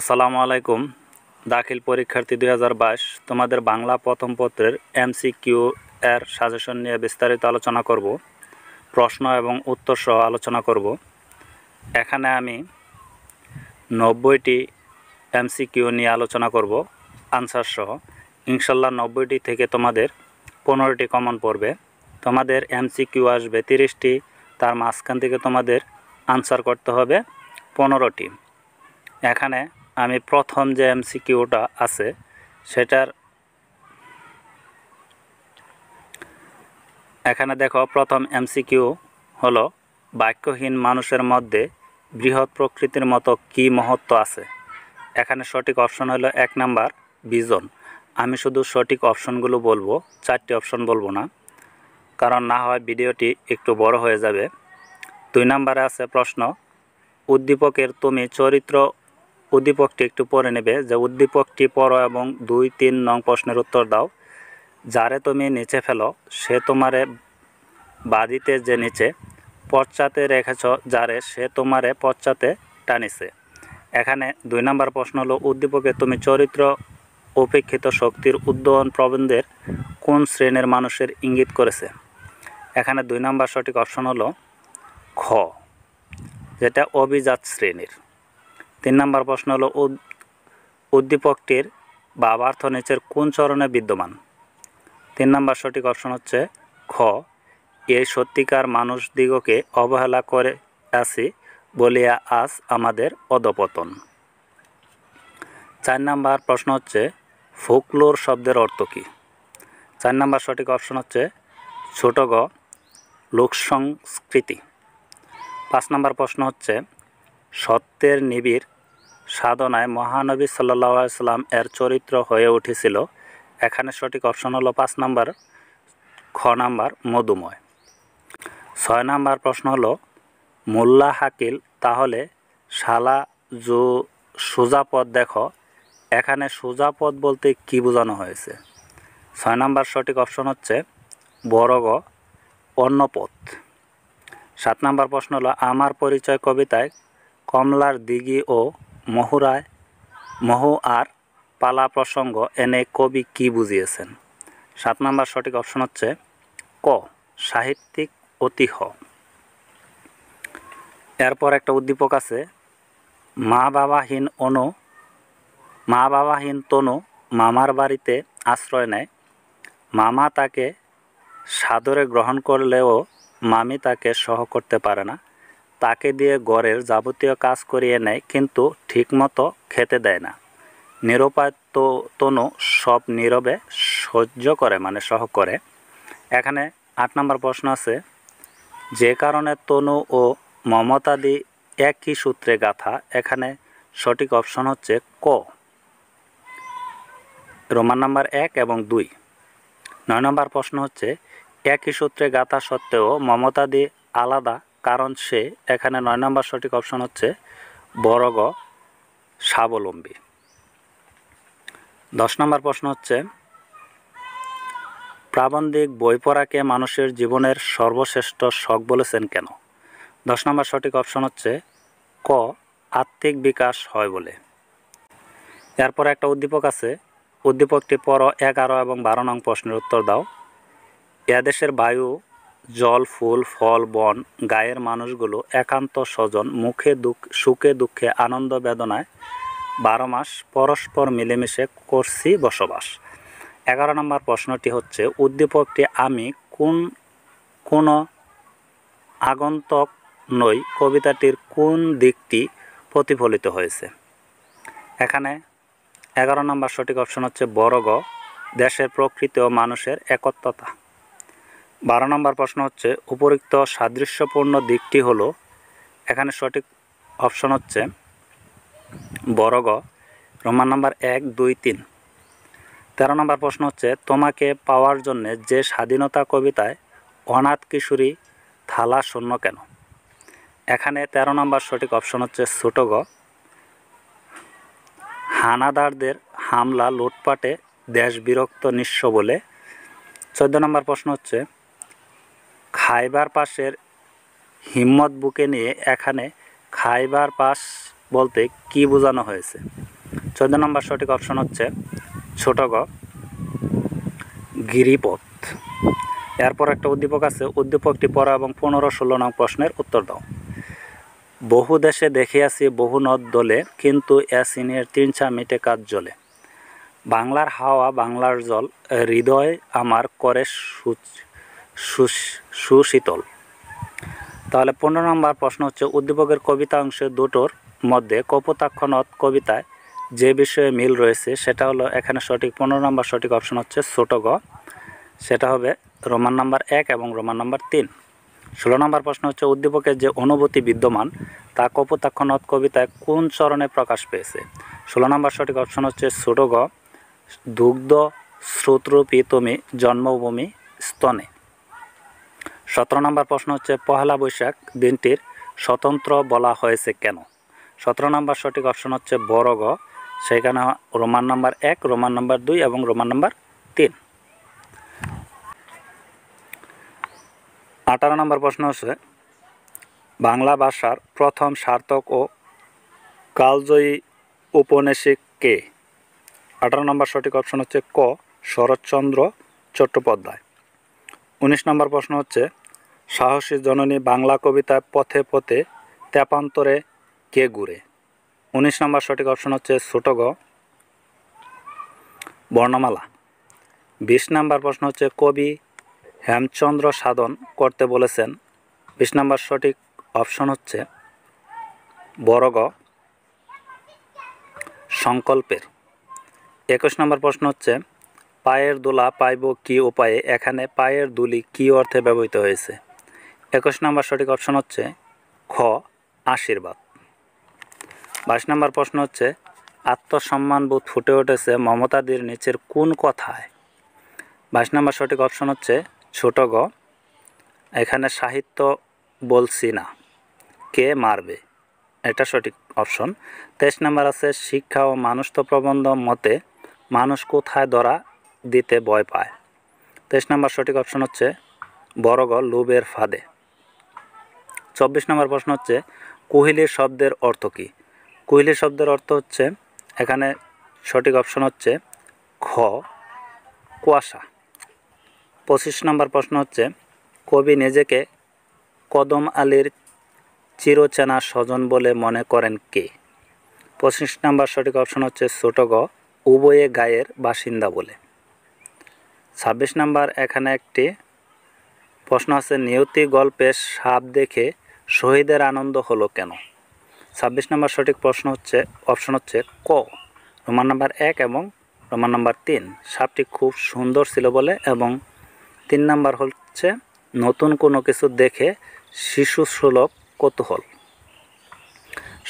আসসালামু আলাইকুম দাখিল পরীক্ষার্থী দুই তোমাদের বাংলা প্রথম পত্রের এমসিকিউ এর সাজেশন নিয়ে বিস্তারিত আলোচনা করব প্রশ্ন এবং উত্তর সহ আলোচনা করব এখানে আমি নব্বইটি এমসিকিউ নিয়ে আলোচনা করব আনসার সহ ইনশাল্লাহ নব্বইটি থেকে তোমাদের পনেরোটি কমন পড়বে তোমাদের এমসিকিউ আসবে তিরিশটি তার মাঝখান থেকে তোমাদের আনসার করতে হবে পনেরোটি এখানে আমি প্রথম যে এমসিকিউটা আছে সেটার এখানে দেখো প্রথম এমসিকিউ হলো বাক্যহীন মানুষের মধ্যে বৃহৎ প্রকৃতির মতো কি মহত্ব আছে এখানে সঠিক অপশন হলো এক নাম্বার বিজন আমি শুধু সঠিক অপশনগুলো বলবো চারটি অপশন বলবো না কারণ না হয় ভিডিওটি একটু বড় হয়ে যাবে দুই নাম্বারে আছে প্রশ্ন উদ্দীপকের তুমি চরিত্র উদ্দীপকটি একটু পরে নেবে যে উদ্দীপকটি পর এবং দুই তিন নং প্রশ্নের উত্তর দাও যারে তুমি নিচে ফেলো সে তোমারে বাদিতে যে নিচে পশ্চাতে রেখেছ যারে সে তোমারে পশ্চাতে টানিছে এখানে দুই নম্বর প্রশ্ন হলো উদ্দীপকে তুমি চরিত্র উপেক্ষিত শক্তির উদ্দয়ন প্রবন্ধের কোন শ্রেণীর মানুষের ইঙ্গিত করেছে এখানে দুই নম্বর সঠিক অপশন হলো খ যেটা অভিজাত শ্রেণীর তিন নম্বর প্রশ্ন হলো উদ্দীপকটির বা বার্থ নিচের কোন চরণে বিদ্যমান তিন নম্বর সঠিক অপশন হচ্ছে খ এই সত্যিকার মানুষ দিগকে অবহেলা করে আসি বলিয়া আজ আমাদের অধপতন চার নাম্বার প্রশ্ন হচ্ছে ফোকলোর শব্দের অর্থ কী চার নাম্বার সঠিক অপশন হচ্ছে ছোট গ লোকসংস্কৃতি পাঁচ নাম্বার প্রশ্ন হচ্ছে সত্যের নিবিড় সাধনায় মহানবী সাল্লাম এর চরিত্র হয়ে উঠেছিল এখানে সঠিক অপশন হলো পাঁচ নাম্বার খ নাম্বার মধুময় ছয় নাম্বার প্রশ্ন হলো মোল্লা হাকিল তাহলে শালা জু সুজাপদ দেখো এখানে সুজাপদ বলতে কি বোঝানো হয়েছে ছয় নাম্বার সঠিক অপশন হচ্ছে বড়গ অন্নপথ সাত নাম্বার প্রশ্ন হলো আমার পরিচয় কবিতায় কমলার দিঘি ও মহুরায় মহু আর পালা প্রসঙ্গ এনে কবি কি বুঝিয়েছেন সাত নম্বর সঠিক অপশন হচ্ছে ক সাহিত্যিক অতিহ এরপর একটা উদ্দীপক আছে মা বাবাহীন অনু মা বাবাহীন তনু মামার বাড়িতে আশ্রয় নেয় মামা তাকে সাদরে গ্রহণ করলেও মামি তাকে সহ করতে পারে না তাকে দিয়ে ঘরের যাবতীয় কাজ করিয়ে নেয় কিন্তু ঠিকমতো খেতে দেয় না নিরুপায় তো তনু সব নীরবে সহ্য করে মানে সহ করে এখানে আট নম্বর প্রশ্ন আছে যে কারণে তনু ও মমতাদি একই সূত্রে গাথা এখানে সঠিক অপশন হচ্ছে ক রোমান নাম্বার এক এবং দুই নয় নম্বর প্রশ্ন হচ্ছে একই সূত্রে গাথা সত্ত্বেও মমতাদি আলাদা কারণ সে এখানে নয় নম্বর সঠিক অপশন হচ্ছে বড় গ স্বাবলম্বী দশ নম্বর প্রশ্ন হচ্ছে প্রাবন্ধিক বই পড়াকে মানুষের জীবনের সর্বশ্রেষ্ঠ শখ বলেছেন কেন দশ নম্বর সঠিক অপশন হচ্ছে ক আত্মিক বিকাশ হয় বলে এরপর একটা উদ্দীপক আছে উদ্দীপকটি পর এগারো এবং বারো নং প্রশ্নের উত্তর দাও এদেশের বায়ু জল ফুল ফল বন গায়ের মানুষগুলো একান্ত স্বজন মুখে দুঃখ সুখে দুঃখে আনন্দ বেদনায় বারো মাস পরস্পর মিলেমিশে করছি বসবাস এগারো নম্বর প্রশ্নটি হচ্ছে উদ্দীপকটি আমি কোন কোন আগন্তক নই কবিতাটির কোন দিকটি প্রতিফলিত হয়েছে এখানে এগারো নম্বর সঠিক অপশন হচ্ছে বড় গ দেশের প্রকৃতি ও মানুষের একত্রতা বারো নম্বর প্রশ্ন হচ্ছে উপরিক্ত সাদৃশ্যপূর্ণ দিকটি হলো এখানে সঠিক অপশন হচ্ছে বড় গ রোমান নাম্বার এক দুই তিন তেরো নম্বর প্রশ্ন হচ্ছে তোমাকে পাওয়ার জন্যে যে স্বাধীনতা কবিতায় অনাথ কিশোরী থালা শূন্য কেন এখানে ১৩ নম্বর সঠিক অপশন হচ্ছে ছোট গ হানাদারদের হামলা লুটপাটে দেশ বিরক্ত নিঃস্ব বলে চোদ্দ নম্বর প্রশ্ন হচ্ছে খাইবার পাসের হিম্মত বুকে নিয়ে এখানে খাইবার পাস বলতে কি বোঝানো হয়েছে চোদ্দ নম্বর সঠিক অপশন হচ্ছে ছোট গ গিরিপথ এরপর একটা উদ্দীপক আছে উদ্দীপকটি পরা এবং পনেরো ষোলো নং প্রশ্নের উত্তর দাও বহু দেশে দেখিয়াছি বহু নদ দলে কিন্তু অ্যাসিনের তিন মিটে কাজ জ্বলে বাংলার হাওয়া বাংলার জল হৃদয় আমার করে সূচ সুশীতল তাহলে পনেরো নম্বর প্রশ্ন হচ্ছে উদ্দীপকের কবিতা অংশে দুটোর মধ্যে কপোতাক্ষণত কবিতায় যে বিষয়ে মিল রয়েছে সেটা হলো এখানে সঠিক পনেরো নম্বর সঠিক অপশন হচ্ছে ছোট গ সেটা হবে রোমান নাম্বার এক এবং রোমান নাম্বার তিন ষোলো নম্বর প্রশ্ন হচ্ছে উদ্দীপকের যে অনুভূতি বিদ্যমান তা কপোতাক্ষণত কবিতায় কোন চরণে প্রকাশ পেয়েছে ষোলো নম্বর সঠিক অপশন হচ্ছে ছোট গ দুগ্ধ শ্রোত্রপি তুমি জন্মভূমি স্তনে সতেরো নম্বর প্রশ্ন হচ্ছে পহেলা বৈশাখ দিনটির স্বতন্ত্র বলা হয়েছে কেন সতেরো নম্বর সঠিক অপশন হচ্ছে বড় গ সেখানে রোমান নাম্বার এক রোমান নাম্বার দুই এবং রোমান নাম্বার তিন আঠারো নম্বর প্রশ্ন হচ্ছে বাংলা ভাষার প্রথম সার্থক ও কালজয়ী উপন্যাসিক কে আঠারো নম্বর সঠিক অপশন হচ্ছে ক শরৎচন্দ্র চট্টোপাধ্যায় উনিশ নম্বর প্রশ্ন হচ্ছে সাহসী জননী বাংলা কবিতায় পথে পথে তেপান্তরে কে ঘুরে উনিশ নম্বর সঠিক অপশন হচ্ছে ছোট গ বর্ণমালা বিশ নম্বর প্রশ্ন হচ্ছে কবি হেমচন্দ্র সাধন করতে বলেছেন বিশ নম্বর সঠিক অপশন হচ্ছে বড় গ সংকল্পের একুশ নম্বর প্রশ্ন হচ্ছে পায়ের দোলা পাইব কি উপায়ে এখানে পায়ের দুলি কি অর্থে ব্যবহৃত হয়েছে একুশ নম্বর সঠিক অপশন হচ্ছে খ আশীর্বাদ বাইশ নম্বর প্রশ্ন হচ্ছে আত্মসম্মানবোধ ফুটে উঠেছে মমতাদির নিচের কোন কথায় বাইশ নম্বর সঠিক অপশন হচ্ছে ছোট গ এখানে সাহিত্য বলছি না কে মারবে এটা সঠিক অপশন তেইশ নম্বর আছে শিক্ষা ও মানুষ তো প্রবন্ধ মতে মানুষ কোথায় ধরা দিতে ভয় পায় তেইশ নম্বর সঠিক অপশন হচ্ছে বড় লোবের ফাঁদে চব্বিশ নম্বর প্রশ্ন হচ্ছে কুহিলির শব্দের অর্থ কী কোহিলি শব্দের অর্থ হচ্ছে এখানে সঠিক অপশন হচ্ছে খ কুয়াশা পঁচিশ নম্বর প্রশ্ন হচ্ছে কবি নিজেকে কদম আলীর চিরচেনা স্বজন বলে মনে করেন কে পঁচিশ নম্বর সঠিক অপশন হচ্ছে ছোট গ উভয়ে গায়ের বাসিন্দা বলে ছাব্বিশ নাম্বার এখানে একটি প্রশ্ন আছে নিয়তি গল্পে সাপ দেখে শহীদের আনন্দ হলো কেন ছাব্বিশ নাম্বার সঠিক প্রশ্ন হচ্ছে অপশন হচ্ছে ক রোমান নাম্বার এক এবং রোমান নাম্বার তিন সাপটি খুব সুন্দর ছিল বলে এবং তিন নাম্বার হচ্ছে নতুন কোনো কিছু দেখে শিশু সুলভ কৌতূহল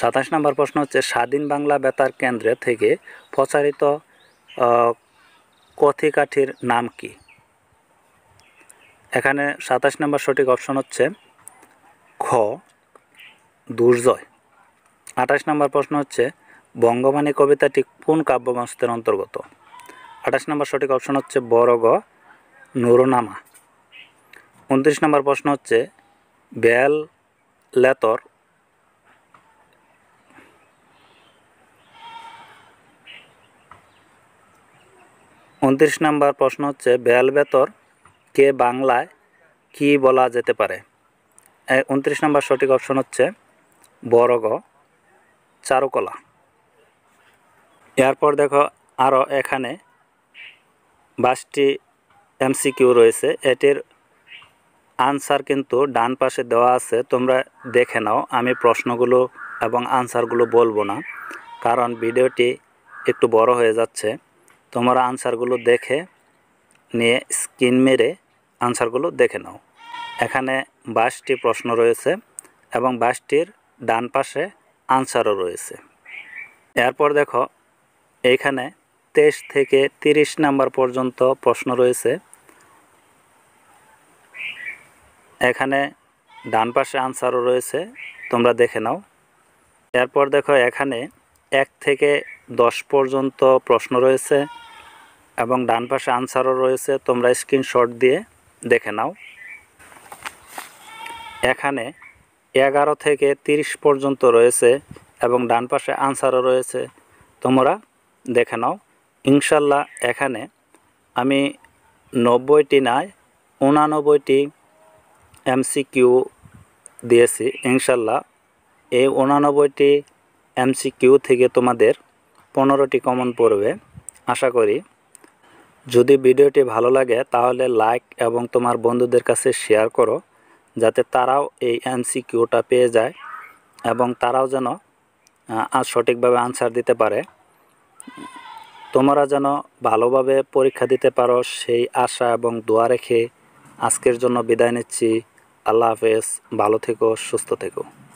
সাতাশ নম্বর প্রশ্ন হচ্ছে স্বাধীন বাংলা বেতার কেন্দ্রে থেকে প্রচারিত কথে কাঠের নাম কি এখানে সাতাশ নম্বর সঠিক অপশন হচ্ছে খ দুর্জয় আঠাশ নম্বর প্রশ্ন হচ্ছে বঙ্গবাণী কবিতাটি কোন কাব্যগ্রন্থের অন্তর্গত আঠাশ নম্বর সঠিক অপশন হচ্ছে বড় গ নুরনামা উনত্রিশ নম্বর প্রশ্ন হচ্ছে বেল লেতর উনত্রিশ নাম্বার প্রশ্ন হচ্ছে বেল বেতর কে বাংলায় কি বলা যেতে পারে উনত্রিশ নাম্বার সঠিক অপশন হচ্ছে বরগ চারুকলা এরপর দেখো আরও এখানে বাসটি এমসিকিউ রয়েছে এটির আনসার কিন্তু ডান পাশে দেওয়া আছে তোমরা দেখে নাও আমি প্রশ্নগুলো এবং আনসারগুলো বলবো না কারণ ভিডিওটি একটু বড় হয়ে যাচ্ছে তোমরা আনসারগুলো দেখে নিয়ে স্ক্রিন মেরে আনসারগুলো দেখে নাও এখানে বাইশটি প্রশ্ন রয়েছে এবং বাইশটির ডান পাশে আনসারও রয়েছে এরপর দেখো এইখানে তেইশ থেকে ৩০ নাম্বার পর্যন্ত প্রশ্ন রয়েছে এখানে ডান পাশে আনসারও রয়েছে তোমরা দেখে নাও এরপর দেখো এখানে এক থেকে দশ পর্যন্ত প্রশ্ন রয়েছে এবং ডান পাশে আনসারও রয়েছে তোমরা স্ক্রিনশট দিয়ে দেখে নাও এখানে এগারো থেকে ৩০ পর্যন্ত রয়েছে এবং ডান পাশে আনসারও রয়েছে তোমরা দেখে নাও ইনশাল্লাহ এখানে আমি নব্বইটি নয় উনানব্বইটি এমসিকিউ দিয়েছি ইনশাল্লাহ এই উনানব্বইটি এমসিকিউ থেকে তোমাদের পনেরোটি কমন পড়বে আশা করি যদি ভিডিওটি ভালো লাগে তাহলে লাইক এবং তোমার বন্ধুদের কাছে শেয়ার করো যাতে তারাও এই এমসি কিউটা পেয়ে যায় এবং তারাও যেন সঠিকভাবে আনসার দিতে পারে তোমরা যেন ভালোভাবে পরীক্ষা দিতে পারো সেই আশা এবং দোয়া রেখে আজকের জন্য বিদায় নিচ্ছি আল্লাহ হাফেজ ভালো থেকো সুস্থ থেকো